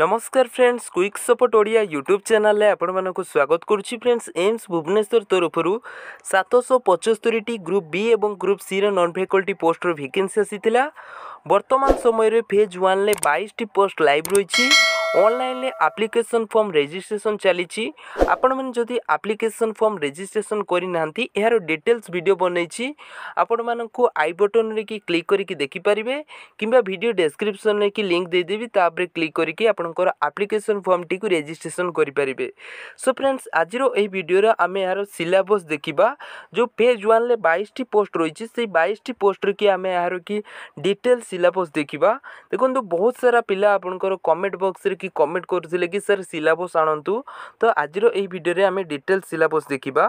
ନମସ୍କାର friends quick support Odia YouTube ଚ୍ୟାନେଲ୍ରେ ଆପଣମାନଙ୍କୁ ସ୍ୱାଗତ କରୁଛି ଫ୍ରେଣ୍ଡସ୍ ଏମ୍ସ ଭୁବନେଶ୍ୱର ତରଫରୁ ସାତଶହ ପଞ୍ଚସ୍ତରୀଟି ଗ୍ରୁପ୍ ବି ଏବଂ ଗ୍ରୁପ୍ ସିର ନନ୍ ଭେକଲ୍ଟି ପୋଷ୍ଟର ଭେକେନ୍ସି ଆସିଥିଲା ବର୍ତ୍ତମାନ ସମୟରେ ଫେଜ୍ ୱାନ୍ରେ ବାଇଶଟି ପୋଷ୍ଟ ଲାଇଭ୍ ରହିଛି অনলাইনে আপ্লিকেসন ফর্ম রেজিষ্ট্রেসন চালিছি আপনার যদি আপ্লিকেসন ফর্ম রেজিষ্ট্রেসন করে না এর ডিটেলস ভিডিও বনাইছি আপনার আই বটনরে কি ক্লিক করি দেখিপারে কিংবা ভিডিও ডেসক্রিপশনরে কি লিঙ্ক দিয়েদেবি তাপরে ক্লিক করি আপনার আপ্লিকেসন ফর্মটি রেজিষ্ট্রেসন করে পারে সো ফ্রেন্ডস আজির এই ভিডিওর আমি এর সিলাবস দেখা যে পেজ ওয়ানলে বাইশটি পোস্ট রয়েছে সেই বাইশটি পোস্টরে কি আমি এর কি ডিটেল সিলাবস দেখা দেখুন বহু সারা পিলা আপনার কমেন্ট বক্সরে କି କମିଟ୍ କରୁଥିଲେ କି ସାର୍ ସିଲାବସ୍ ଆଣନ୍ତୁ ତ ଆଜିର ଏହି ଭିଡ଼ିଓରେ ଆମେ ଡିଟେଲ୍ ସିଲାବସ୍ ଦେଖିବା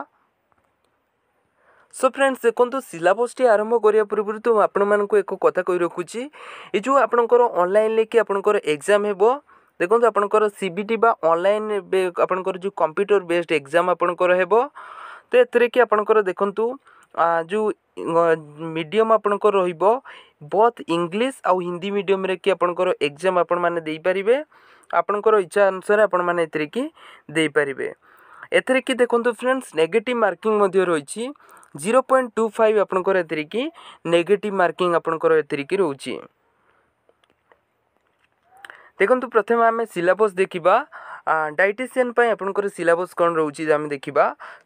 ସୋ ଫ୍ରେଣ୍ଡସ୍ ଦେଖନ୍ତୁ ସିଲାବସ୍ଟି ଆରମ୍ଭ କରିବା ପୂର୍ବରୁ ତ ଆପଣମାନଙ୍କୁ ଏକ କଥା କହି ରଖୁଛି ଏ ଯେଉଁ ଆପଣଙ୍କର ଅନଲାଇନ୍ରେ କି ଆପଣଙ୍କର ଏକ୍ଜାମ୍ ହେବ ଦେଖନ୍ତୁ ଆପଣଙ୍କର ସି ବି ଟି ବା ଅନଲାଇନ୍ ଆପଣଙ୍କର ଯେଉଁ କମ୍ପ୍ୟୁଟର ବେସ୍ଡ ଏକ୍ଜାମ୍ ଆପଣଙ୍କର ହେବ ତ ଏଥିରେ କି ଆପଣଙ୍କର ଦେଖନ୍ତୁ ଯେଉଁ ମିଡ଼ିୟମ୍ ଆପଣଙ୍କର ରହିବ ବଥ୍ ଇଂଲିଶ ଆଉ ହିନ୍ଦୀ ମିଡ଼ିୟମ୍ରେ କି ଆପଣଙ୍କର ଏକ୍ଜାମ୍ ଆପଣମାନେ ଦେଇପାରିବେ ଆପଣଙ୍କର ଇଚ୍ଛା ଅନୁସାରେ ଆପଣମାନେ ଏଥିରେ କି ଦେଇପାରିବେ ଏଥିରେ କି ଦେଖନ୍ତୁ ଫ୍ରେଣ୍ଡସ୍ ନେଗେଟିଭ୍ ମାର୍କିଂ ମଧ୍ୟ ରହିଛି ଜିରୋ ପଏଣ୍ଟ ଟୁ ଫାଇଭ୍ ଆପଣଙ୍କର ଏଥିରେ କି ନେଗେଟିଭ୍ ମାର୍କିଂ ଆପଣଙ୍କର ଏଥିରେ କି ରହୁଛି ଦେଖନ୍ତୁ ପ୍ରଥମେ ଆମେ ସିଲାବସ୍ ଦେଖିବା ଡାଇଟିସିଆନ୍ ପାଇଁ ଆପଣଙ୍କର ସିଲାବସ୍ କ'ଣ ରହୁଛି ଆମେ ଦେଖିବା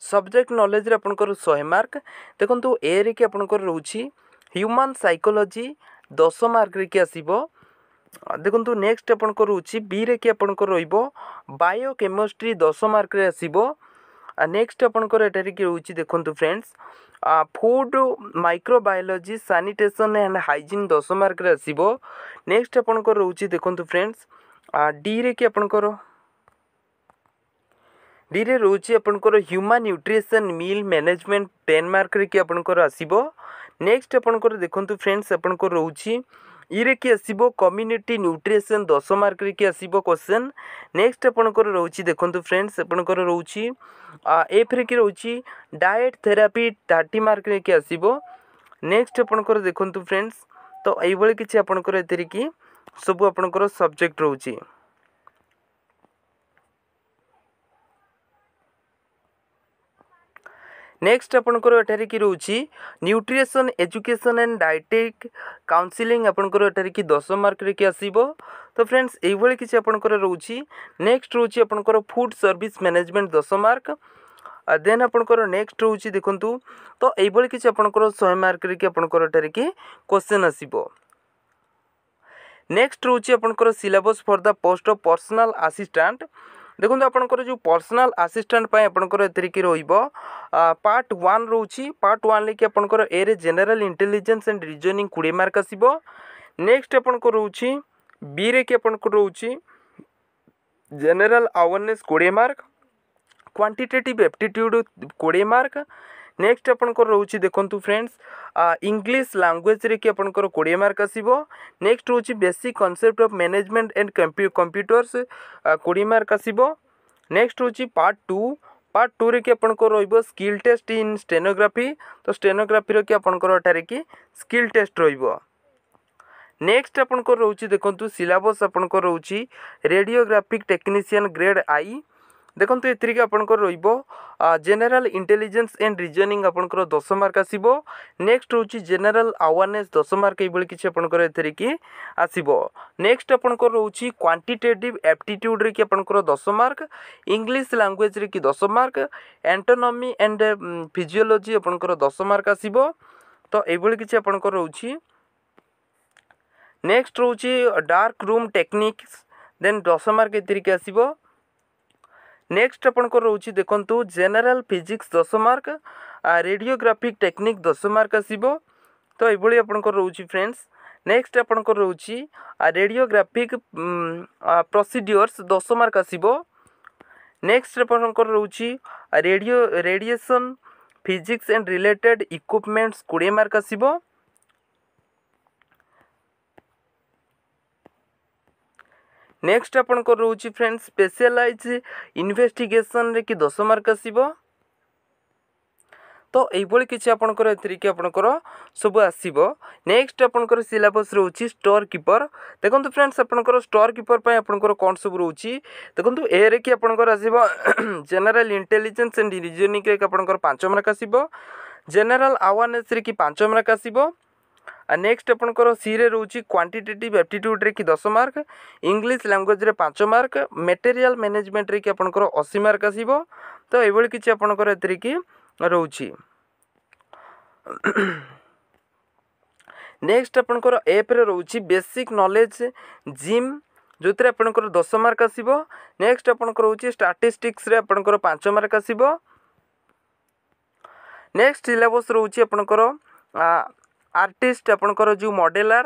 ସବଜେକ୍ଟ ନଲେଜ୍ରେ ଆପଣଙ୍କର ଶହେ ମାର୍କ ଦେଖନ୍ତୁ ଏରେ କି ଆପଣଙ୍କର ରହୁଛି ହ୍ୟୁମାନ୍ ସାଇକୋଲୋଜି ଦଶ ମାର୍କରେ କି ଆସିବ ଦେଖନ୍ତୁ ନେକ୍ସଟ ଆପଣଙ୍କର ହେଉଛି ବିରେ କି ଆପଣଙ୍କର ରହିବ ବାୟୋ କେମିଷ୍ଟ୍ରି ଦଶ ମାର୍କରେ ଆସିବ ଆଉ ନେକ୍ସଟ ଆପଣଙ୍କର ଏଠାରେ କି ରହୁଛି ଦେଖନ୍ତୁ friends food microbiology sanitation and hygiene ଦଶ ମାର୍କରେ ଆସିବ ନେକ୍ସଟ ଆପଣଙ୍କର ରହୁଛି ଦେଖନ୍ତୁ ଫ୍ରେଣ୍ଡସ୍ ଡିରେ କି ଆପଣଙ୍କର ଡିରେ ରହୁଛି ଆପଣଙ୍କର human nutrition meal management ten ମାର୍କରେ କି ଆପଣଙ୍କର ଆସିବ ନେକ୍ସଟ ଆପଣଙ୍କର ଦେଖନ୍ତୁ ଫ୍ରେଣ୍ଡସ୍ ଆପଣଙ୍କର ରହୁଛି ଇରେକି ଆସିବ କମ୍ୟୁନିଟି ନ୍ୟୁଟ୍ରିସନ୍ ଦଶ ମାର୍କରେ କି ଆସିବ କୋଶ୍ଚେନ୍ ନେକ୍ସଟ ଆପଣଙ୍କର ରହୁଛି ଦେଖନ୍ତୁ ଫ୍ରେଣ୍ଡସ୍ ଆପଣଙ୍କର ରହୁଛି ଏଫ୍ରେ କି ରହୁଛି ଡାଏଟ୍ ଥେରାପି ଥାର୍ଟି ମାର୍କରେ କି ଆସିବ ନେକ୍ସଟ ଆପଣଙ୍କର ଦେଖନ୍ତୁ ଫ୍ରେଣ୍ଡସ୍ ତ ଏଇଭଳି କିଛି ଆପଣଙ୍କର ଏଥିରେ କି ସବୁ ଆପଣଙ୍କର ସବଜେକ୍ଟ ରହୁଛି ନେକ୍ସଟ ଆପଣଙ୍କର ଏଠାରେ କି ରହୁଛି nutrition education and dietetic counselling ଆପଣଙ୍କର ଏଠାରେ କି ଦଶ ମାର୍କରେ କି ଆସିବ ତ ଫ୍ରେଣ୍ଡସ୍ ଏଇଭଳି କିଛି ଆପଣଙ୍କର ରହୁଛି ନେକ୍ସଟ ରହୁଛି ଆପଣଙ୍କର ଫୁଡ୍ ସର୍ଭିସ୍ ମ୍ୟାନେଜମେଣ୍ଟ ଦଶ ମାର୍କ ଦେନ୍ ଆପଣଙ୍କର ନେକ୍ସଟ ରହୁଛି ଦେଖନ୍ତୁ ତ ଏଇଭଳି କିଛି ଆପଣଙ୍କର ଶହେ ମାର୍କରେ କି ଆପଣଙ୍କର ଏଠାରେ କି କ୍ୱେଶ୍ଚନ୍ ଆସିବ ନେକ୍ସଟ ରହୁଛି ଆପଣଙ୍କର syllabus for the post of personal assistant দেখুন আপনার যে পর্সনাল আসিষ্টাট আপনার এতে কি রহব পার্ট ওয়ান রয়েছে পার্ট ওয়ান কি আপনার A general intelligence and reasoning কোড়ি মার্ক আসব নেক্সট আপনার রয়েছে বি রে কি আপনার রয়েছে জেনেল আওয়ারনেস কোড়ি মার্ক क्वांटिटेटिव एप्टिट्यूड कोड़े मार्क ନେକ୍ସଟ ଆପଣଙ୍କର ରହୁଛି ଦେଖନ୍ତୁ ଫ୍ରେଣ୍ଡସ୍ ଇଂଲିଶ ଲାଙ୍ଗୁଏଜରେ କି ଆପଣଙ୍କର କୋଡ଼ିଏ ମାର୍କ ଆସିବ ନେକ୍ସଟ ରହୁଛି basic concept of management and computers କୋଡ଼ିଏ ମାର୍କ ଆସିବ ନେକ୍ସଟ ରହୁଛି ପାର୍ଟ ଟୁ ପାର୍ଟ ଟୁରେ କି ଆପଣଙ୍କର ରହିବ ସ୍କିଲ୍ ଟେଷ୍ଟ ଇନ୍ ଷ୍ଟେନୋଗ୍ରାଫି ତ ଷ୍ଟେନୋଗ୍ରାଫିର କି ଆପଣଙ୍କର ଏଠାରେ କି ସ୍କିଲ୍ ଟେଷ୍ଟ ରହିବ ନେକ୍ସଟ ଆପଣଙ୍କର ରହୁଛି ଦେଖନ୍ତୁ ସିଲାବସ୍ ଆପଣଙ୍କର ରହୁଛି ରେଡ଼ିଓଗ୍ରାଫିକ୍ ଟେକ୍ନିସିଆନ୍ ଗ୍ରେଡ଼୍ ଆଇ ଦେଖନ୍ତୁ ଏଥିରେ ଆପଣଙ୍କର ରହିବ ଜେନେରାଲ ଇଣ୍ଟେଲିଜେନ୍ସ ଆଣ୍ଡ ରିଜନିଂ ଆପଣଙ୍କର ଦଶ ମାର୍କ ଆସିବ ନେକ୍ସଟ ହେଉଛି ଜେନେରାଲ ଆୱାରନେସ୍ ଦଶ ମାର୍କ ଏଇଭଳି କିଛି ଆପଣଙ୍କର ଏଥିରେ କି ଆସିବ ନେକ୍ସଟ ଆପଣଙ୍କର ରହୁଛି କ୍ୱାଣ୍ଟିଟେଟିଭ୍ ଆପ୍ଟିଟ୍ୟୁଡ଼ରେ କି ଆପଣଙ୍କର ଦଶ ମାର୍କ ଇଂଲିଶ ଲାଙ୍ଗୁଏଜରେ କି ଦଶ ମାର୍କ ଆଣ୍ଟୋନୋମି ଆଣ୍ଡ ଫିଜିଓଲୋଜି ଆପଣଙ୍କର ଦଶ ମାର୍କ ଆସିବ ତ ଏଇଭଳି କିଛି ଆପଣଙ୍କର ରହୁଛି ନେକ୍ସଟ ରହୁଛି ଡାର୍କ ରୁମ୍ ଟେକ୍ନିକ୍ସ ଦେନ୍ ଦଶ ମାର୍କ ଏଥିରିକି ଆସିବ नेक्स्ट आपंकर रोच देखूँ जेनेल फिजिक्स दस मार्क रेडियोग्राफिक टेक्निक दस मार्क आसो तो यह रोच फ्रेंड्स नेक्स्ट आपंकर रेडियोग्राफिक प्रोसीडियर्स दस मार्क आसो नेक्स्ट आप रोच radio radiation physics and related equipments कोड़े मार्क आसो ନେକ୍ସଟ ଆପଣଙ୍କର ରହୁଛି ଫ୍ରେଣ୍ଡ ସ୍ପେଶିଆଲାଇଜ୍ ଇନଭେଷ୍ଟିଗେସନ୍ରେ କି ଦଶ ମାର୍କ ଆସିବ ତ ଏଇଭଳି କିଛି ଆପଣଙ୍କର ଏଥିରେ କି ଆପଣଙ୍କର ସବୁ ଆସିବ ନେକ୍ସଟ ଆପଣଙ୍କର ସିଲାବସ୍ ରହୁଛି ଷ୍ଟୋର୍ କିପର ଦେଖନ୍ତୁ ଫ୍ରେଣ୍ଡସ୍ ଆପଣଙ୍କର ଷ୍ଟୋର୍ କିପର ପାଇଁ ଆପଣଙ୍କର କ'ଣ ସବୁ ରହୁଛି ଦେଖନ୍ତୁ ଏରେ କି ଆପଣଙ୍କର ଆସିବ ଜେନେରାଲ ଇଣ୍ଟେଲିଜେନ୍ସ ଆଣ୍ଡ ରିଜନିଂରେ ଆପଣଙ୍କର ପାଞ୍ଚ ମାର୍କ ଆସିବ ଜେନେରାଲ ଆୱାରନେସ୍ରେ କି ପାଞ୍ଚ ମାର୍କ ଆସିବ ଆଉ ନେକ୍ସଟ ଆପଣଙ୍କର ସିରେ ରହୁଛି କ୍ୱାଣ୍ଟିଟେଟିଭ୍ ଆପ୍ଟିଟ୍ୟୁଡ଼୍ରେ କି ଦଶ ମାର୍କ ଇଂଲିଶ ଲାଙ୍ଗୁଏଜ୍ରେ ପାଞ୍ଚ ମାର୍କ ମେଟେରିଆଲ୍ ମ୍ୟାନେଜମେଣ୍ଟରେ କି ଆପଣଙ୍କର ଅଶୀ ମାର୍କ ଆସିବ ତ ଏଭଳି କିଛି ଆପଣଙ୍କର ଏଥିରେ କି ରହୁଛି ନେକ୍ସଟ ଆପଣଙ୍କର ଏପ୍ରେ ରହୁଛି ବେସିକ୍ ନଲେଜ୍ ଜିମ୍ ଯେଉଁଥିରେ ଆପଣଙ୍କର ଦଶ ମାର୍କ ଆସିବ ନେକ୍ସଟ ଆପଣଙ୍କର ରହୁଛି ଷ୍ଟାଟିଷ୍ଟିକ୍ସରେ ଆପଣଙ୍କର ପାଞ୍ଚ ମାର୍କ ଆସିବ ନେକ୍ସଟ ସିଲେବସ୍ ରହୁଛି ଆପଣଙ୍କର আর্টিস্ট আপনার যে মডেলার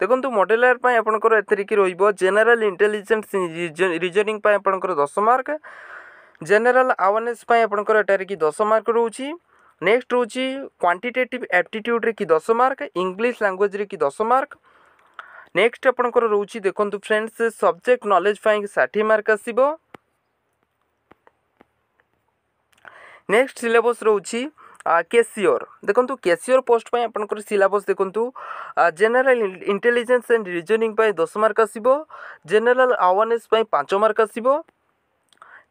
দেখুন মডেলার পাই আপনার এতে রহব জেনারেল ইন্টেলিজেন্স রিজনিং পাই আপনার দশ মার্ক জেনারেল আওয়ারনেস পাই আপনার এটার কি দশ মার্ক রয়েছে নেক্সট রয়েছে কোয়ান্টিটেটিভ আপ্টিট্ୟୁଡ୍ରେ কি দশ মার্ক ইংলিশ ল্যাঙ্গুয়েজরে কি দশ মার্ক নেক্সট আপনার রয়েছে দেখুন ফ্রেন্ডস সবজেক্ট নলেজ পাই ষাঠিয়ে মার্ক আসব নেক্সট সিলেবস রয়েছে কেସିଓର ଦେଖନ୍ତୁ କେସିଓର ପୋଷ୍ଟ ପାଇଁ ଆପଣଙ୍କର ସିଲାବସ୍ ଦେଖନ୍ତୁ ଜେନେରାଲ ଇଣ୍ଟେଲିଜେନ୍ସ ଆଣ୍ଡ ରିଜନିଂ ପାଇଁ ଦଶ ମାର୍କ ଆସିବ ଜେନେରାଲ ଆୱାରନେସ୍ ପାଇଁ ପାଞ୍ଚ ମାର୍କ ଆସିବ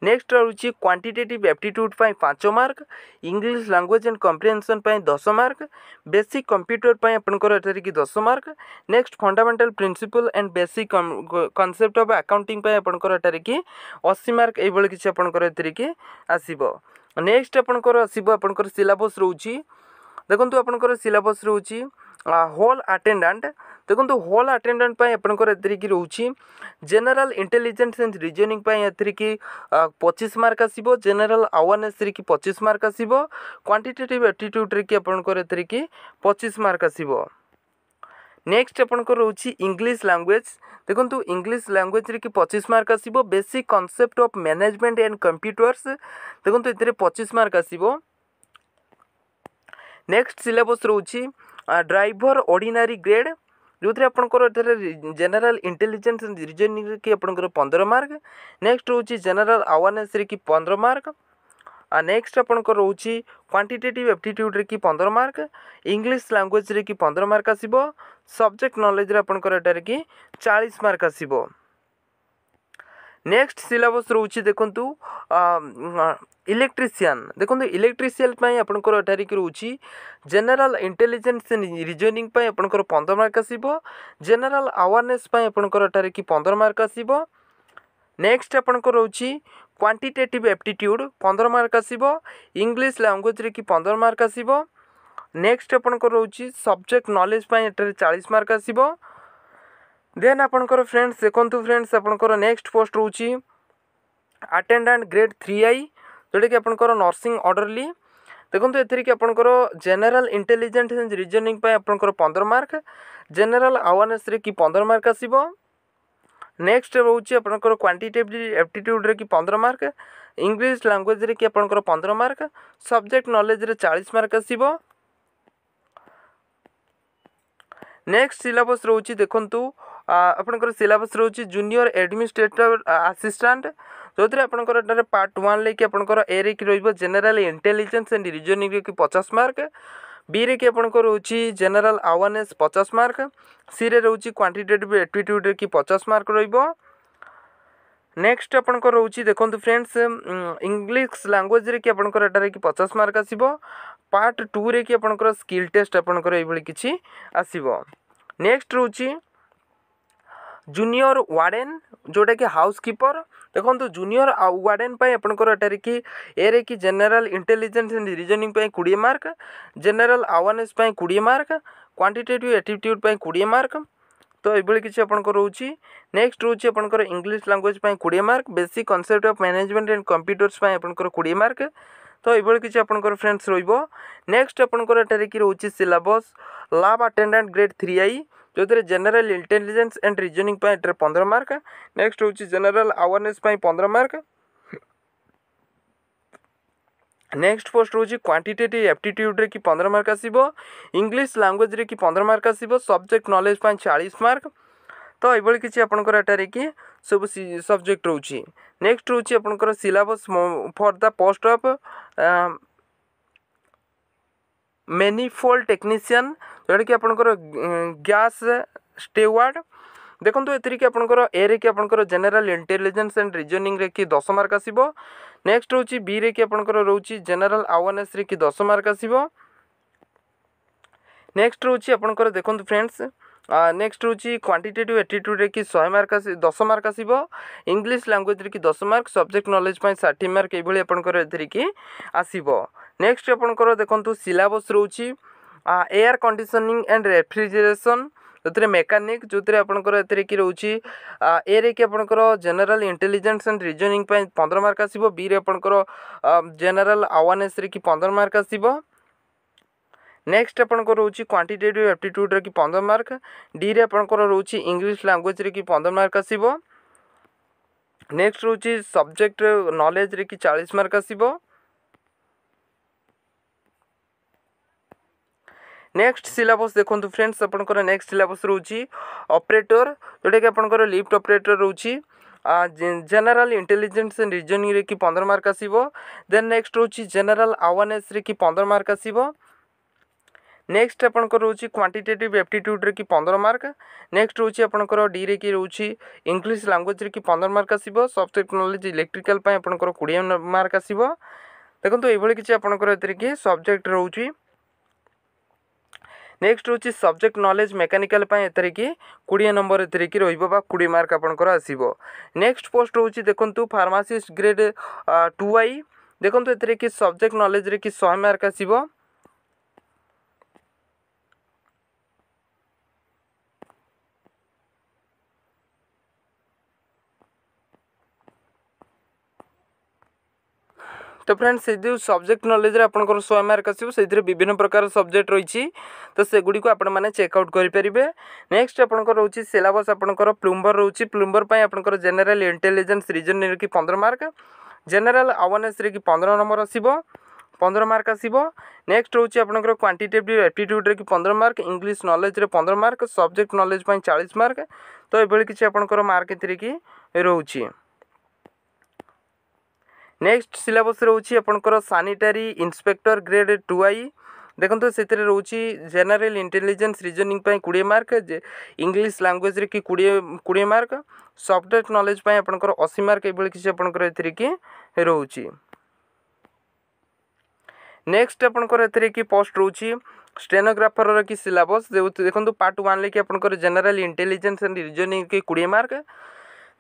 ନେକ୍ସଟ ରହୁଛି କ୍ୱାଣ୍ଟିଟେଟିଭ୍ ଆପ୍ଟିଟ୍ୟୁଡ଼୍ ପାଇଁ ପାଞ୍ଚ mark English language and comprehension ପାଇଁ ଦଶ ମାର୍କ ବେସିକ୍ କମ୍ପ୍ୟୁଟର ପାଇଁ ଆପଣଙ୍କର ଏଠାରେ କି ଦଶ mark next fundamental principle and basic concept of accounting ପାଇଁ ଆପଣଙ୍କର ଏଠାରେ କି ଅଶୀ ମାର୍କ ଏଇଭଳି କିଛି ଆପଣଙ୍କର ଏଥିରେ କି ଆସିବ ନେକ୍ସଟ ଆପଣଙ୍କର ଆସିବ ଆପଣଙ୍କର ସିଲାବସ୍ ରହୁଛି ଦେଖନ୍ତୁ ଆପଣଙ୍କର ସିଲାବସ୍ ରହୁଛି ହୋଲ୍ ଆଟେଣ୍ଡାଣ୍ଟ ଦେଖନ୍ତୁ ହୋଲ୍ ଆଟେଣ୍ଡାଣ୍ଟ ପାଇଁ ଆପଣଙ୍କର ଏଥିରେ କି ରହୁଛି ଜେନେରାଲ ଇଣ୍ଟେଲିଜେନ୍ସ ଆଣ୍ଡ ରିଜନିଂ ପାଇଁ ଏଥିରେ କି ପଚିଶ ମାର୍କ ଆସିବ ଜେନେରାଲ ଆୱାରନେସ୍ରେ କି ପଚିଶ ମାର୍କ ଆସିବ କ୍ୱାଣ୍ଟିଟେଟିଭ୍ ଆଟିଟ୍ୟୁଡ଼୍ରେ କି ଆପଣଙ୍କର ଏଥିରେ କି ପଚିଶ ମାର୍କ ଆସିବ नेक्स्ट आपंकर रोचे इंग्लीश लांगुएज देखो इंग्लीश लांगुएज कि पचिश मार्क आसो basic concept of management and computers देखो ये पचिश मार्क आसो नेक्स्ट सिलेबस रोच ड्राइवर ऑर्डिनरी ग्रेड जो थे आपंकर जेनेल इंटेलीजेन्स रिजनिंग कि आपंकर पंद्रह मार्क नेक्स्ट रोचे जेनेल आवेरनेस कि पंद्रह मार्क ନେକ୍ସଟ uh, ଆପଣଙ୍କର ରହୁଛି କ୍ୱାଣ୍ଟିଟେଟିଭ୍ ଆପ୍ଟିଟ୍ୟୁଡ଼୍ରେ କି ପନ୍ଦର ମାର୍କ ଇଂଲିଶ ଲାଙ୍ଗୁଏଜ୍ରେ କି ପନ୍ଦର ମାର୍କ ଆସିବ ସବଜେକ୍ଟ ନଲେଜ୍ରେ ଆପଣଙ୍କର ଏଠାରେ କି ଚାଳିଶ ମାର୍କ ଆସିବ ନେକ୍ସଟ ସିଲାବସ୍ ରହୁଛି ଦେଖନ୍ତୁ ଇଲେକ୍ଟ୍ରିସିଆନ୍ um, ଦେଖନ୍ତୁ ଇଲେକ୍ଟ୍ରିସିଆନ୍ ପାଇଁ ଆପଣଙ୍କର ଏଠାରେ କି ରହୁଛି ଜେନେରାଲ ଇଣ୍ଟେଲିଜେନ୍ସ ରିଜନିଂ ପାଇଁ ଆପଣଙ୍କର ପନ୍ଦର ମାର୍କ ଆସିବ ଜେନେରାଲ ଆୱାରନେସ୍ ପାଇଁ ଆପଣଙ୍କର ଏଠାରେ କି ପନ୍ଦର ମାର୍କ ଆସିବ ନେକ୍ସଟ ଆପଣଙ୍କର ରହୁଛି କ୍ୱାଣ୍ଟିଟେଟିଭ୍ ଏପ୍ଟିଟ୍ୟୁଡ଼୍ ପନ୍ଦର ମାର୍କ ଆସିବ ଇଂଲିଶ ଲାଙ୍ଗୁଏଜ୍ରେ କି ପନ୍ଦର ମାର୍କ ଆସିବ ନେକ୍ସଟ ଆପଣଙ୍କର ରହୁଛି ସବଜେକ୍ଟ ନଲେଜ୍ ପାଇଁ ଏଠାରେ ଚାଳିଶ ମାର୍କ ଆସିବ ଦେନ୍ ଆପଣଙ୍କର ଫ୍ରେଣ୍ଡସ୍ ଦେଖନ୍ତୁ ଫ୍ରେଣ୍ଡସ୍ ଆପଣଙ୍କର ନେକ୍ସଟ ପୋଷ୍ଟ ରହୁଛି ଆଟେଣ୍ଡାଣ୍ଟ ଗ୍ରେଡ୍ ଥ୍ରୀ ଆଇ ଯେଉଁଟାକି ଆପଣଙ୍କର ନର୍ସିଂ ଅର୍ଡ଼ରଲି ଦେଖନ୍ତୁ ଏଥିରେ କି ଆପଣଙ୍କର ଜେନେରାଲ୍ ଇଣ୍ଟେଲିଜେନ୍ସ ରିଜନିଂ ପାଇଁ ଆପଣଙ୍କର ପନ୍ଦର ମାର୍କ ଜେନେରାଲ୍ ଆୱାରନେସ୍ରେ କି ପନ୍ଦର ମାର୍କ ଆସିବ ନେକ୍ସଟ ରହୁଛି ଆପଣଙ୍କର କ୍ୱାଣ୍ଟିଟେଟିଭ୍ ଆପ୍ଟିଟ୍ୟୁଡ଼୍ରେ କି ପନ୍ଦର ମାର୍କ ଇଂଲିଶ ଲାଙ୍ଗୁଏଜ୍ରେ କି ଆପଣଙ୍କର ପନ୍ଦର ମାର୍କ ସବଜେକ୍ଟ ନଲେଜ୍ରେ ଚାଳିଶ ମାର୍କ ଆସିବ ନେକ୍ସଟ ସିଲାବସ୍ ରହୁଛି ଦେଖନ୍ତୁ ଆପଣଙ୍କର ସିଲାବସ୍ ରହୁଛି ଜୁନିୟର ଆଡ଼ମିନିଷ୍ଟ୍ରେଟର ଆସିଷ୍ଟାଣ୍ଟ ଯେଉଁଥିରେ ଆପଣଙ୍କର ଏଠାରେ ପାର୍ଟ ୱାନ୍ ଲାଗି ଆପଣଙ୍କର ଏ ରେକି ରହିବ ଜେନେରାଲ ଇଣ୍ଟେଲିଜେନ୍ସ ଆଣ୍ଡ ରିଜନିଂ କି ପଚାଶ ମାର୍କ ବିରେ କି ଆପଣଙ୍କର ରହୁଛି ଜେନେରାଲ୍ ଆୱାରନେସ୍ ପଚାଶ ମାର୍କ ସିରେ ରହୁଛି କ୍ୱାଣ୍ଟିଟେଟିଭ୍ ଆଟିଟ୍ୟୁଡ଼୍ରେ କି ପଚାଶ ମାର୍କ ରହିବ ନେକ୍ସଟ ଆପଣଙ୍କର ରହୁଛି ଦେଖନ୍ତୁ ଫ୍ରେଣ୍ଡସ୍ ଇଂଲିଶ ଲାଙ୍ଗୁଏଜ୍ରେ କି ଆପଣଙ୍କର ଏଠାରେ କି ପଚାଶ ମାର୍କ ଆସିବ ପାର୍ଟ ଟୁରେ କି ଆପଣଙ୍କର ସ୍କିଲ୍ ଟେଷ୍ଟ ଆପଣଙ୍କର ଏଇଭଳି କିଛି ଆସିବ ନେକ୍ସଟ ରହୁଛି ଜୁନିୟର ୱାର୍ଡ଼େନ୍ ଯେଉଁଟାକି ହାଉସ୍ କିପର ଦେଖନ୍ତୁ ଜୁନିୟର ୱାର୍ଡ଼େନ୍ ପାଇଁ ଆପଣଙ୍କର ଏଠାରେ କି ଏରେ କି ଜେନେରାଲ ଇଣ୍ଟେଲିଜେନ୍ସ ଆଣ୍ଡ ରିଜନିଂ ପାଇଁ କୋଡ଼ିଏ ମାର୍କ ଜେନେରାଲ ଆୱାରନେସ୍ ପାଇଁ କୋଡ଼ିଏ ମାର୍କ କ୍ୱାଣ୍ଟିଟେଟିଭ୍ ଏଟିଟ୍ୟୁଡ଼ ପାଇଁ କୋଡ଼ିଏ ମାର୍କ ତ ଏଭଳି କିଛି ଆପଣଙ୍କର ରହୁଛି ନେକ୍ସଟ ରହୁଛି ଆପଣଙ୍କର ଇଂଲିଶ ଲାଙ୍ଗୁଏଜ୍ ପାଇଁ କୋଡ଼ିଏ mark basic concept of management and computers ପାଇଁ ଆପଣଙ୍କର କୋଡ଼ିଏ ମାର୍କ ତ ଏଭଳି କିଛି ଆପଣଙ୍କର ଫ୍ରେଣ୍ଡସ୍ ରହିବ ନେକ୍ସଟ ଆପଣଙ୍କର ଏଠାରେ କି ରହୁଛି syllabus lab attendant grade three I ଯେଉଁଥିରେ ଜେନେରାଲ ଇଣ୍ଟେଲିଜେନ୍ସ ଆଣ୍ଡ ରିଜନିଂ ପାଇଁ ଏଠାରେ ପନ୍ଦର ମାର୍କ ନେକ୍ସଟ ହେଉଛି ଜେନେରାଲ ଆୱାରନେସ୍ ପାଇଁ ପନ୍ଦର ମାର୍କ ନେକ୍ସଟ ପୋଷ୍ଟ ରହୁଛି କ୍ୱାଣ୍ଟିଟେଟିଭ୍ ଆପ୍ଟିଟ୍ୟୁଡ଼୍ରେ କି ପନ୍ଦର ମାର୍କ ଆସିବ ଇଂଲିଶ ଲାଙ୍ଗୁଏଜ୍ରେ କି ପନ୍ଦର ମାର୍କ ଆସିବ ସବଜେକ୍ଟ ନଲେଜ ପାଇଁ ଚାଳିଶ ମାର୍କ ତ ଏଭଳି କିଛି ଆପଣଙ୍କର ଏଠାରେ କି ସବୁ ସବଜେକ୍ଟ ରହୁଛି ନେକ୍ସଟ ରହୁଛି ଆପଣଙ୍କର syllabus for the post of manifold technician ଯେଉଁଟାକି ଆପଣଙ୍କର ଗ୍ୟାସ୍ ଷ୍ଟେୱାର୍ଡ଼ ଦେଖନ୍ତୁ ଏଥିରେ କି ଆପଣଙ୍କର ଏରେ କି ଆପଣଙ୍କର ଜେନେରାଲ୍ ଇଣ୍ଟେଲିଜେନ୍ସ ଆଣ୍ଡ ରିଜନିଂରେ କି ଦଶ ମାର୍କ ଆସିବ ନେକ୍ସଟ୍ ହେଉଛି ବିରେ କି ଆପଣଙ୍କର ରହୁଛି ଜେନେରାଲ୍ ଆୱାରନେସ୍ରେ କି ଦଶ ମାର୍କ ଆସିବ ନେକ୍ସଟ୍ ରହୁଛି ଆପଣଙ୍କର ଦେଖନ୍ତୁ ଫ୍ରେଣ୍ଡସ୍ ନେକ୍ସଟ ହେଉଛି କ୍ୱାଣ୍ଟିଟେଟିଭ୍ ଆଟିଟ୍ୟୁଡ଼୍ରେ କି ଶହେ ମାର୍କ ଆସି ଦଶ ମାର୍କ ଆସିବ ଇଂଲିଶ ଲାଙ୍ଗୁଏଜ୍ରେ କି ଦଶ ମାର୍କ ସବଜେକ୍ଟ ନଲେଜ୍ ପାଇଁ ଷାଠିଏ ମାର୍କ ଏଇଭଳି ଆପଣଙ୍କର ଏଥିରେ କି ଆସିବ ନେକ୍ସଟ ଆପଣଙ୍କର ଦେଖନ୍ତୁ ସିଲାବସ୍ ରହୁଛି ଏୟାର କଣ୍ଡିସନିଂ ଆଣ୍ଡ ରେଫ୍ରିଜରେସନ୍ ଯେଉଁଥିରେ ମେକାନିକ୍ ଯେଉଁଥିରେ ଆପଣଙ୍କର ଏଥିରେ କି ରହୁଛି ଏରେ କି ଆପଣଙ୍କର ଜେନେରାଲ୍ ଇଣ୍ଟେଲିଜେନ୍ସ ଆଣ୍ଡ ରିଜନିଂ ପାଇଁ ପନ୍ଦର ମାର୍କ ଆସିବ ବିରେ ଆପଣଙ୍କର ଜେନେରାଲ୍ ଆୱାରନେସ୍ରେ କି ପନ୍ଦର ମାର୍କ ଆସିବ ନେକ୍ସଟ ଆପଣଙ୍କର ରହୁଛି କ୍ୱାଣ୍ଟିଟେଟିଭ୍ ଆପ୍ଟିଟ୍ୟୁଡ଼୍ରେ କି ପନ୍ଦର ମାର୍କ ଡିରେ ଆପଣଙ୍କର ରହୁଛି ଇଂଲିଶ ଲାଙ୍ଗୁଏଜ୍ରେ କି ପନ୍ଦର ମାର୍କ ଆସିବ ନେକ୍ସଟ ରହୁଛି ସବଜେକ୍ଟ ନଲେଜରେ କି ଚାଳିଶ ମାର୍କ ଆସିବ ନେକ୍ସଟ ସିଲାବସ୍ ଦେଖନ୍ତୁ ଫ୍ରେଣ୍ଡସ୍ ଆପଣଙ୍କର ନେକ୍ସଟ ସିଲାବସ୍ ରହୁଛି ଅପରେଟର ଯେଉଁଟାକି ଆପଣଙ୍କର ଲିଫ୍ଟ ଅପରେଟର ରହୁଛି ଜେନେରାଲ୍ ଇଣ୍ଟେଲିଜେନ୍ସ ଆଣ୍ଡ ରିଜନିଂରେ କି ପନ୍ଦର ମାର୍କ ଆସିବ ଦେନ୍ ନେକ୍ସଟ ରହୁଛି ଜେନେରାଲ୍ ଆୱାରନେସ୍ରେ କି ପନ୍ଦର ମାର୍କ ଆସିବ ନେକ୍ସଟ ଆପଣଙ୍କର ରହୁଛି କ୍ୱାଣ୍ଟିଟେଟିଭ୍ ଏପ୍ଟିଟ୍ୟୁଡ଼୍ରେ କି ପନ୍ଦର ମାର୍କ ନେକ୍ସଟ ରହୁଛି ଆପଣଙ୍କର ଡିରେ କି ରହୁଛି ଇଂଲିଶ ଲାଙ୍ଗୁଏଜ୍ରେ କି ପନ୍ଦର ମାର୍କ ଆସିବ ସଫ୍ଟ ଟେକ୍ନୋଲୋଜି ଇଲେକ୍ଟ୍ରିକାଲ୍ ପାଇଁ ଆପଣଙ୍କର କୋଡ଼ିଏ ମାର୍କ ଆସିବ ଦେଖନ୍ତୁ ଏଇଭଳି କିଛି ଆପଣଙ୍କର ଏଥିରେ କି ସବଜେକ୍ଟ ରହୁଛି ନେକ୍ସଟ ହେଉଛି ସବଜେକ୍ଟ ନଲେଜ ମେକାନିକାଲ ପାଇଁ ଏଥିରେକି କୋଡ଼ିଏ ନମ୍ବର ଏଥିରେକି ରହିବ ବା କୋଡ଼ିଏ ମାର୍କ ଆପଣଙ୍କର ଆସିବ ନେକ୍ସଟ ପୋଷ୍ଟ ହେଉଛି ଦେଖନ୍ତୁ ଫାର୍ମାସିଷ୍ଟ ଗ୍ରେଡ଼ ଟୁ ଆଇ ଦେଖନ୍ତୁ ଏଥିରେ କି ସବଜେକ୍ଟ ନଲେଜରେ କି ଶହେ ମାର୍କ ଆସିବ তো ফ্রেন্ডস এই যে সবজেক্ট নলেজে আপনার শহে মার্ক আসবে সেইথিরে বিভিন্ন প্রকার সবজেক্ট রয়েছে তো সেগুড়ি আপনার চেকআউট করে পেবে নেক্সট আপনার রয়েছে সিলাবস আপনার প্লুম্বর রয়েছে প্লুম্বর আপনার জেনেল ইন্টেলিজেন্স রিজনিং কি পনেরো মার্ক জেনেল আওয়ারনেসরে কি পনেরো নম্বর আসব পনেরো মার্ক আসব নেক্সট হচ্ছে আপনার কোয়ান্টিটেটিভ আপ্টিট্ୟୁଡ୍ରେ কি পনেরো মার্ক ইংলিশ নলেজরে পনেরো মার্ক সবজেক্ট নলেজ চাশ মার্ক তো এভাবে কিছু আপনার মার্ক এতে কি রয়েছে ନେକ୍ସଟ ସିଲାବସ୍ ରହୁଛି ଆପଣଙ୍କର sanitary inspector grade two I ଦେଖନ୍ତୁ ସେଥିରେ ରହୁଛି ଜେନେରାଲ ଇଣ୍ଟେଲିଜେନ୍ସ ରିଜନିଂ ପାଇଁ କୋଡ଼ିଏ ମାର୍କ ଇଂଲିଶ ଲାଙ୍ଗୁଏଜ୍ରେ କି କୋଡ଼ିଏ କୋଡ଼ିଏ ମାର୍କ ସଫ୍ଟୱେର୍ ନଲେଜ୍ ପାଇଁ ଆପଣଙ୍କର ଅଶୀ ମାର୍କ ଏଭଳି କିଛି ଆପଣଙ୍କର ଏଥିରେ କି ରହୁଛି ନେକ୍ସଟ ଆପଣଙ୍କର ଏଥିରେ କି ପୋଷ୍ଟ ରହୁଛି ଷ୍ଟେନୋଗ୍ରାଫରର କି ସିଲାବସ୍ ଦେଖନ୍ତୁ ପାର୍ଟ ୱାନ୍ରେ କି ଆପଣଙ୍କର ଜେନେରାଲ ଇଣ୍ଟେଲିଜେନ୍ସ ଆଣ୍ଡ ରିଜନିଂ କି କୋଡ଼ିଏ ମାର୍କ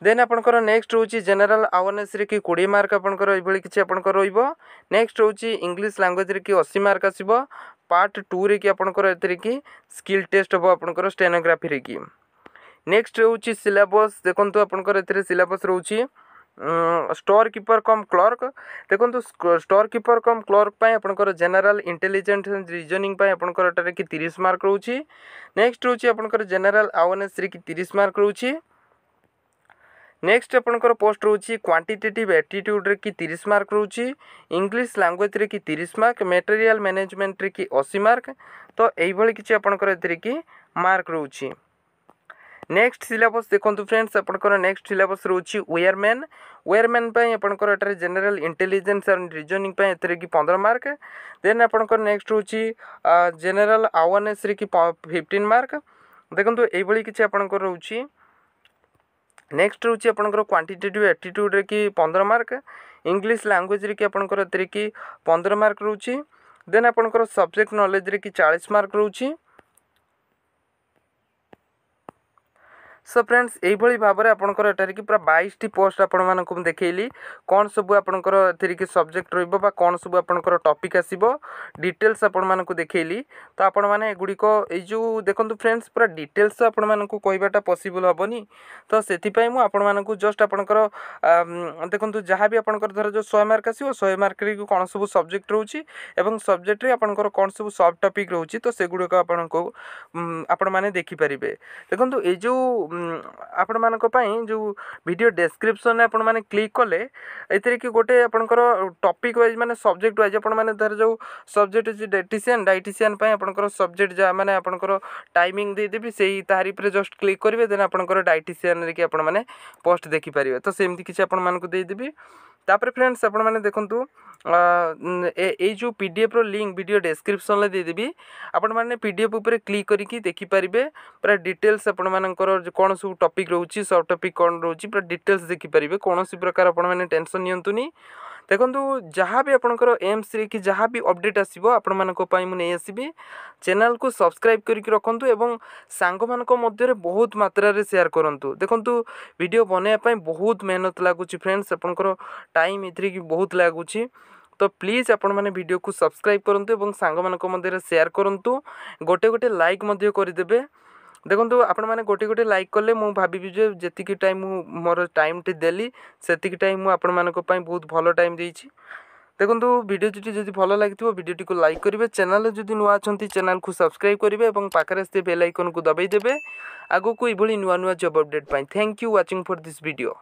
দেন আপনার নেক্সট রয়েছে জেনারেল আওয়ারনেসরে কি কোড়ি মার্ক আপনার এইভাবে কিছু আপনার রহব নেক্সট রয়েছে ইংলিশ ল্যাঙ্গুয়েজরে কি অশী মার্ক আসব পার্ট টুরে কি আপনার এতে কি স্কিল টেস্ট হব আপনার স্টেনোগ্রাফিরে কি নেক্সট রয়েছে সিলাবস দেখুন আপনার এতে সিলাবস রয়েছে ଷ୍ଟୋର୍ କିପର୍ କମ୍ କ୍ଲର୍କ ଦେଖନ୍ତୁ ଷ୍ଟୋର୍ କିପର୍ କମ୍ କ୍ଲର୍କ ପାଇଁ ଆପଣଙ୍କର ଜେନେରାଲ୍ ଇଣ୍ଟେଲିଜେଣ୍ଟ ରିଜନିଂ ପାଇଁ ଆପଣଙ୍କର ଏଠାରେ କି ତିରିଶ ମାର୍କ ରହୁଛି ନେକ୍ସଟ ରହୁଛି ଆପଣଙ୍କର ଜେନେରାଲ୍ ଆୱାରନେସ୍ରେ କି ତିରିଶ ମାର୍କ ରହୁଛି ନେକ୍ସଟ ଆପଣଙ୍କର ପୋଷ୍ଟ ରହୁଛି କ୍ୱାଣ୍ଟିଟେଟିଭ୍ ଆପ୍ଟିଟ୍ୟୁଡ଼୍ରେ କି ତିରିଶ ମାର୍କ ରହୁଛି ଇଂଲିଶ ଲାଙ୍ଗୁଏଜ୍ରେ କି ତିରିଶ ମାର୍କ ମେଟେରିଆଲ୍ ମ୍ୟାନେଜମେଣ୍ଟରେ କି ଅଶୀ ମାର୍କ ତ ଏଇଭଳି କିଛି ଆପଣଙ୍କର ଏଥିରେ କି ମାର୍କ ରହୁଛି ନେକ୍ସଟ ସିଲାବସ୍ ଦେଖନ୍ତୁ ଫ୍ରେଣ୍ଡସ୍ ଆପଣଙ୍କର ନେକ୍ସଟ ସିଲାବସ୍ ରହୁଛି ୱେୟାରମ୍ୟାନ୍ ୱେୟାରମ୍ୟାନ୍ ପାଇଁ ଆପଣଙ୍କର ଏଠାରେ ଜେନେରାଲ୍ ଇଣ୍ଟେଲିଜେନ୍ସ ଆଣ୍ଡ ରିଜନିଂ ପାଇଁ ଏଥିରେ କି ପନ୍ଦର ମାର୍କ ଦେନ୍ ଆପଣଙ୍କର ନେକ୍ସଟ ରହୁଛି ଜେନେରାଲ୍ ଆୱାରନେସ୍ରେ କି ଫିଫ୍ଟିନ୍ ମାର୍କ ଦେଖନ୍ତୁ ଏଇଭଳି କିଛି ଆପଣଙ୍କର ରହୁଛି ନେକ୍ସଟ୍ ହେଉଛି ଆପଣଙ୍କର କ୍ୱାଣ୍ଟିଟେଟିଭ୍ ଆପ୍ଟିଟ୍ୟୁଡ଼୍ରେ କି ପନ୍ଦର ମାର୍କ ଇଂଲିଶ୍ ଲାଙ୍ଗୁଏଜ୍ରେ କି ଆପଣଙ୍କର ଏଥିରେ କି ପନ୍ଦର ମାର୍କ ରହୁଛି ଦେନ୍ ଆପଣଙ୍କର ସବଜେକ୍ଟ ନଲେଜ୍ରେ କି ଚାଳିଶ ମାର୍କ ରହୁଛି সো ফ্রেন্ডস এইভাবে ভাবে আপনার এটার কি পুরা বাইশটি পোস্ট আপনার দেখাইলি কম সবু আপনার এর কি সবজেক্ট রহব বা কম সবু আপনার টপিক আসব ডিটেলস আপনার দেখাইলি তো আপনার এগুড়ি এই যে দেখুন ফ্রেন্ডস পুরা ডিটেলস আপনার কহবাটা পসিবল হবনি তো সেপাই মু আপনার জস্ট আপনার দেখুন যা বি আপনার ধর যে শহে মার্ক আসব শহে মার্করে কম সবু সবজেক্ট রয়েছে এবং সবজেক্টরে আপনার কম সবু সব টপিক রয়েছে তো সেগুলো আপনার আপনার দেখিপারে দেখুন এই যে ଆପଣମାନଙ୍କ ପାଇଁ ଯେଉଁ ଭିଡ଼ିଓ ଡେସ୍କ୍ରିପସନ୍ରେ ଆପଣମାନେ କ୍ଲିକ୍ କଲେ ଏଥିରେ କି ଗୋଟେ ଆପଣଙ୍କର ଟପିକ୍ ୱାଇଜ୍ ମାନେ ସବଜେକ୍ଟ ୱାଇଜ୍ ଆପଣମାନେ ଧର ଯେଉଁ ସବଜେକ୍ଟ ଅଛି ଡାଇଟିସିଆନ୍ ଡାଇଟିସିଆନ୍ ପାଇଁ ଆପଣଙ୍କର ସବଜେକ୍ଟ ଯାହା ମାନେ ଆପଣଙ୍କର ଟାଇମିଂ ଦେଇଦେବି ସେଇ ତାହାରି ଉପରେ ଜଷ୍ଟ କ୍ଲିକ୍ କରିବେ ଦେନ୍ ଆପଣଙ୍କର ଡାଇଟିସିଆନ୍ରେ କି ଆପଣମାନେ ପୋଷ୍ଟ ଦେଖିପାରିବେ ତ ସେମିତି କିଛି ଆପଣମାନଙ୍କୁ ଦେଇଦେବି তাপরে ফ্রেন্ডস আপনার দেখুন এই যে পিডিএফর লিঙ্ক ভিডিও ডেসক্রিপশনরে দিয়েদেবি আপনার পিডিএফ উপরে ক্লিক করি দেখিপারে পুরা ডিটেলস আপনার কোণ সব টপিক রয়েছে সব টপিক কোণ রয়েছে পুরা ডিটেলস দেখিপারে কৌশি প্রকার আপনার টেনশন নিয়ন্তুনি ଦେଖନ୍ତୁ ଯାହା ବି ଆପଣଙ୍କର ଏମ୍ସରେ କି ଯାହା ବି ଅପଡ଼େଟ୍ ଆସିବ ଆପଣମାନଙ୍କ ପାଇଁ ମୁଁ ନେଇ ଆସିବି ଚ୍ୟାନେଲ୍କୁ ସବସ୍କ୍ରାଇବ୍ କରିକି ରଖନ୍ତୁ ଏବଂ ସାଙ୍ଗମାନଙ୍କ ମଧ୍ୟରେ ବହୁତ ମାତ୍ରାରେ ସେୟାର୍ କରନ୍ତୁ ଦେଖନ୍ତୁ ଭିଡ଼ିଓ ବନେଇବା ପାଇଁ ବହୁତ ମେହନତ ଲାଗୁଛି ଫ୍ରେଣ୍ଡସ୍ ଆପଣଙ୍କର ଟାଇମ୍ ଏଥିରେ କି ବହୁତ ଲାଗୁଛି ତ ପ୍ଲିଜ୍ ଆପଣମାନେ ଭିଡ଼ିଓକୁ ସବସ୍କ୍ରାଇବ୍ କରନ୍ତୁ ଏବଂ ସାଙ୍ଗମାନଙ୍କ ମଧ୍ୟରେ ସେୟାର୍ କରନ୍ତୁ ଗୋଟେ ଗୋଟେ ଲାଇକ୍ ମଧ୍ୟ କରିଦେବେ ଦେଖନ୍ତୁ ଆପଣମାନେ ଗୋଟିଏ ଗୋଟିଏ ଲାଇକ୍ କଲେ ମୁଁ ଭାବିବି ଯେ ଯେତିକି ଟାଇମ୍ ମୁଁ ମୋର ଟାଇମ୍ଟି ଦେଲି ସେତିକି ଟାଇମ୍ ମୁଁ ଆପଣମାନଙ୍କ ପାଇଁ ବହୁତ ଭଲ ଟାଇମ୍ ଦେଇଛି ଦେଖନ୍ତୁ ଭିଡ଼ିଓଟି ଯଦି ଭଲ ଲାଗିଥିବ ଭିଡ଼ିଓଟିକୁ ଲାଇକ୍ କରିବେ ଚ୍ୟାନେଲ୍ରେ ଯଦି ନୂଆ ଅଛନ୍ତି ଚ୍ୟାନେଲ୍କୁ ସବସ୍କ୍ରାଇବ୍ କରିବେ ଏବଂ ପାଖରେ ଆସିଥିବା ବେଲ୍ ଆଇକନ୍କୁ ଦବାଇ ଦେବେ ଆଗକୁ ଏଭଳି ନୂଆ ନୂଆ ଜବ୍ ଅପଡ଼େଟ୍ ପାଇଁ thank you watching for this video